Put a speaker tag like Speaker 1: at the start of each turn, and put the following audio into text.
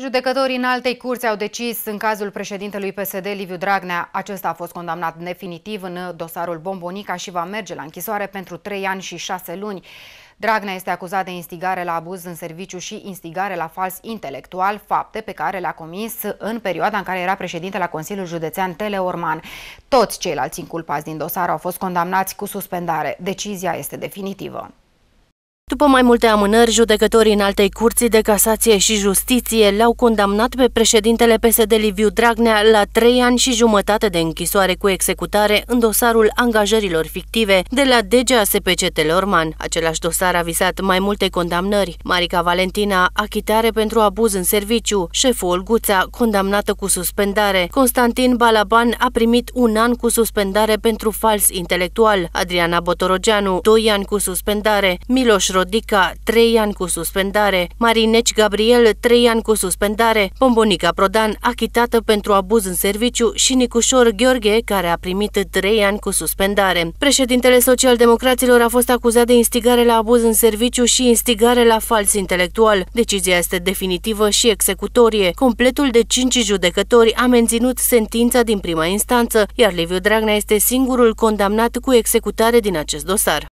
Speaker 1: Judecătorii în altei curți au decis în cazul președintelui PSD Liviu Dragnea. Acesta a fost condamnat definitiv în dosarul Bombonica și va merge la închisoare pentru 3 ani și 6 luni. Dragnea este acuzat de instigare la abuz în serviciu și instigare la fals intelectual, fapte pe care le-a comis în perioada în care era președinte la Consiliul Județean Teleorman. Toți ceilalți inculpați din dosar au fost condamnați cu suspendare. Decizia este definitivă.
Speaker 2: După mai multe amânări, judecătorii în altei curții de casație și justiție l au condamnat pe președintele PSD Liviu Dragnea la trei ani și jumătate de închisoare cu executare în dosarul angajărilor fictive de la DGASPC Telorman. Același dosar a visat mai multe condamnări. Marica Valentina, achitare pentru abuz în serviciu, șeful Olguța, condamnată cu suspendare. Constantin Balaban a primit un an cu suspendare pentru fals intelectual. Adriana Botorogeanu, doi ani cu suspendare. Miloș Rod Rodica, 3 ani cu suspendare, Marineci Gabriel, 3 ani cu suspendare, Bombonica Prodan, achitată pentru abuz în serviciu și Nicușor Gheorghe, care a primit 3 ani cu suspendare. Președintele Socialdemocraților a fost acuzat de instigare la abuz în serviciu și instigare la fals intelectual. Decizia este definitivă și executorie. Completul de 5 judecători a menținut sentința din prima instanță, iar Liviu Dragnea este singurul condamnat cu executare din acest dosar.